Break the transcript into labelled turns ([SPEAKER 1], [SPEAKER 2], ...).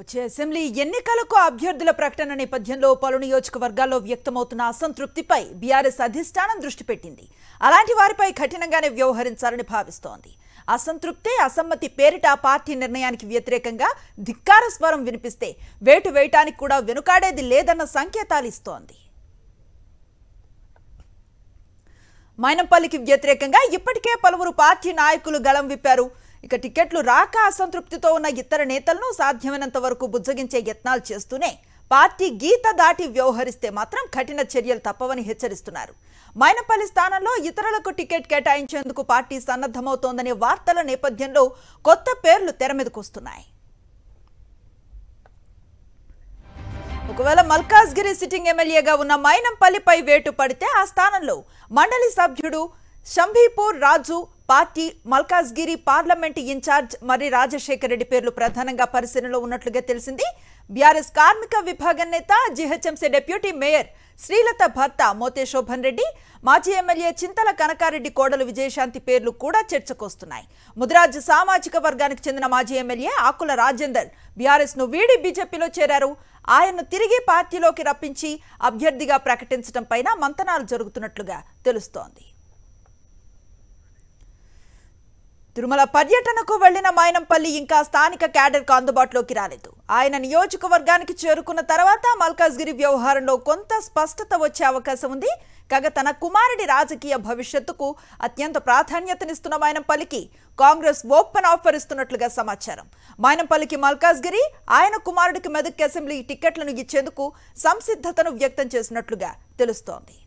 [SPEAKER 1] వచ్చే అసెంబ్లీ ఎన్నికలకు అభ్యర్థుల ప్రకటన నేపథ్యంలో పలు నియోజకవర్గాల్లో వ్యక్తమవుతున్న అసంతృప్తిపై బీఆర్ఎస్ అధిష్టానం దృష్టి పెట్టింది అలాంటి వారిపై కఠినంగానే వ్యవహరించాలని భావిస్తోంది అసంతృప్తి అసమ్మతి పేరిట పార్టీ నిర్ణయానికి వ్యతిరేకంగా ధిక్కార స్వరం వినిపిస్తే వేటు వేయటానికి కూడా వెనుకాడేది లేదన్న సంకేతాలు ఇస్తోంది మైనంపల్లికి వ్యతిరేకంగా ఇప్పటికే పలువురు పార్టీ నాయకులు గళం విప్పారు ఇక టికెట్లు రాక అసంతృప్తితో ఉన్న ఇతర నేతలను సాధ్యమైనంత వరకు బుజ్జగించే యత్నాలు చేస్తూనే పార్టీ గీత దాటి వ్యవహరిస్తే మాత్రం కఠిన చర్యలు తప్పవని హెచ్చరిస్తున్నారు మైనపల్లి స్థానంలో ఇతరులకు టికెట్ కేటాయించేందుకు పార్టీ సన్నద్ధమవుతోందనే వార్తల నేపథ్యంలో కొత్త పేర్లు తెర ఒకవేళ మల్కాజ్గిరి సిట్టింగ్ ఎమ్మెల్యేగా ఉన్న మైనంపల్లిపై వేటు పడితే ఆ స్థానంలో మండలి సభ్యుడు Shambhipur Raju party Malkajgiri parliament incharge మరి రాజశేఖర రెడ్డి పేర్లు ప్రధానంగా పరిశీలనలో ఉన్నట్లుగా తెలిసింది బీఆర్ఎస్ కార్మిక విభాగం నేత జిహెచ్ఎంసీ డిప్యూటీ మేయర్ శ్రీలత భర్త మోతే శోభన్ రెడ్డి మాజీ ఎమ్మెల్యే చింతల కనకారెడ్డి కోడలు విజయశాంతి పేర్లు కూడా చర్చకొస్తున్నాయి ముదిరాజ్ సామాజిక వర్గానికి చెందిన మాజీ ఎమ్మెల్యే ఆకుల రాజేందర్ బీఆర్ఎస్ ను వీడి బీజేపీలో చేరారు ఆయన్ను తిరిగి పార్టీలోకి రప్పించి అభ్యర్థిగా ప్రకటించడం పైన మంతనాలు జరుగుతున్నట్లుగా తెలుస్తోంది తిరుమల పర్యటనకు వెళ్లిన మైనంపల్లి ఇంకా స్థానిక క్యాడర్కు అందుబాటులోకి రాలేదు ఆయన నియోజకవర్గానికి చేరుకున్న తర్వాత మల్కాజ్గిరి వ్యవహారంలో కొంత స్పష్టత వచ్చే అవకాశం ఉంది కాగా తన కుమారుడి రాజకీయ భవిష్యత్తుకు అత్యంత ప్రాధాన్యతనిస్తున్న మైనంపల్లికి కాంగ్రెస్ ఓపెన్ ఆఫర్ ఇస్తున్నట్లుగా సమాచారం మైనంపల్లికి మల్కాజ్గిరి ఆయన కుమారుడికి మెదక్ అసెంబ్లీ టిక్కెట్లను ఇచ్చేందుకు సంసిద్ధతను వ్యక్తం చేసినట్లుగా తెలుస్తోంది